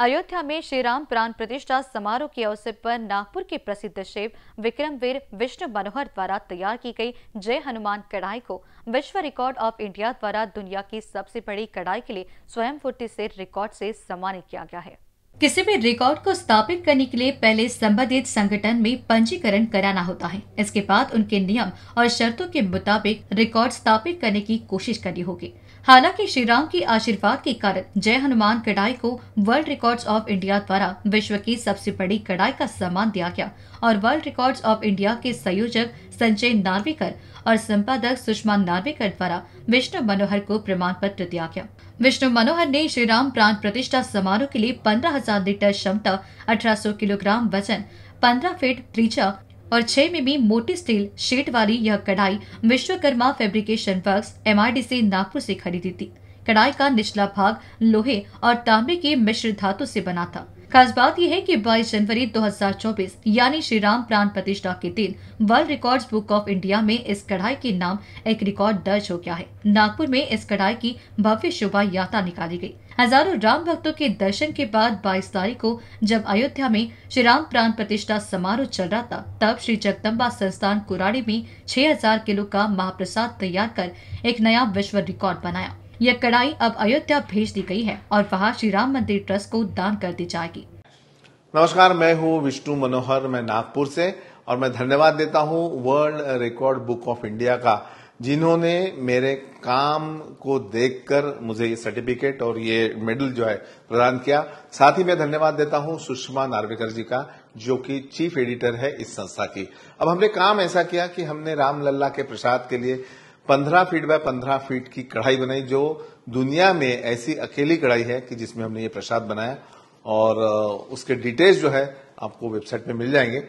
अयोध्या में श्री राम प्राण प्रतिष्ठा समारोह के अवसर पर नागपुर के प्रसिद्ध शिव विक्रमवीर विष्णु मनोहर द्वारा तैयार की गई जय हनुमान कढ़ाई को विश्व रिकॉर्ड ऑफ इंडिया द्वारा दुनिया की सबसे बड़ी कढ़ाई के लिए स्वयं फूर्ति से रिकॉर्ड से सम्मानित किया गया है किसी भी रिकॉर्ड को स्थापित करने के लिए पहले संबंधित संगठन में पंजीकरण कराना होता है इसके बाद उनके नियम और शर्तों के मुताबिक रिकॉर्ड स्थापित करने की कोशिश करनी होगी हालांकि श्री राम के आशीर्वाद के कारण जय हनुमान कढ़ाई को वर्ल्ड रिकॉर्ड्स ऑफ इंडिया द्वारा विश्व की सबसे बड़ी कढ़ाई का सम्मान दिया गया और वर्ल्ड रिकॉर्ड्स ऑफ इंडिया के संयोजक संजय नार्वेकर और संपादक सुषमा नार्वेकर द्वारा विष्णु मनोहर को प्रमाण पत्र दिया गया विष्णु मनोहर ने श्री राम प्राण प्रतिष्ठा समारोह के लिए पंद्रह हजार लीटर क्षमता अठारह किलोग्राम वजन पंद्रह फीट त्रीचा और में मिमी मोटी स्टील शीट वाली यह कढ़ाई Vishwakarma fabrication works MIDC Nagpur से खरीदी थी कढ़ाई का निचला भाग लोहे और तांबे के मिश्र धातु से बना था खास बात यह है कि 22 जनवरी 2024 यानी श्री राम प्राण प्रतिष्ठा के दिन world records book of India में इस कढ़ाई के नाम एक रिकॉर्ड दर्ज हो गया है नागपुर में इस कढ़ाई की भव्य शोभा यात्रा निकाली गई हजारों राम भक्तों के दर्शन के बाद 22 तारीख को जब अयोध्या में श्री राम प्राण प्रतिष्ठा समारोह चल रहा था तब श्री जगदम्बा संस्थान कुराड़ी में 6000 किलो का महाप्रसाद तैयार कर एक नया विश्व रिकॉर्ड बनाया यह कड़ाई अब अयोध्या भेज दी गई है और वहाँ श्री राम मंदिर ट्रस्ट को दान कर दी जाएगी नमस्कार मैं हूँ विष्णु मनोहर मैं नागपुर से और मैं धन्यवाद देता हूँ world record book of India का जिन्होंने मेरे काम को देखकर मुझे ये सर्टिफिकेट और ये मेडल जो है प्रदान किया साथ ही मैं धन्यवाद देता हूं सुषमा नार्वेकर जी का जो कि चीफ एडिटर है इस संस्था की अब हमने काम ऐसा किया कि हमने राम लल्ला के प्रसाद के लिए पंद्रह फीट बाय पंद्रह फीट की कढ़ाई बनाई जो दुनिया में ऐसी अकेली कढ़ाई है कि जिसमें हमने ये प्रसाद बनाया और उसके डिटेल्स जो है आपको वेबसाइट में मिल जाएंगे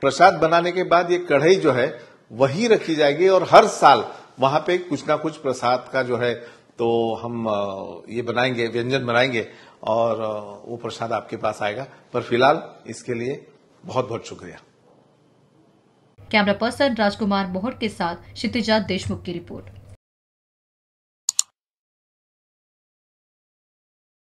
प्रसाद बनाने के बाद ये कढ़ाई जो है वही रखी जाएगी और हर साल वहां पे कुछ ना कुछ प्रसाद का जो है तो हम ये बनाएंगे व्यंजन बनाएंगे और वो प्रसाद आपके पास आएगा पर फिलहाल इसके लिए बहुत बहुत शुक्रिया कैमरा पर्सन राजकुमार मोहर के साथ क्षितिजा देशमुख की रिपोर्ट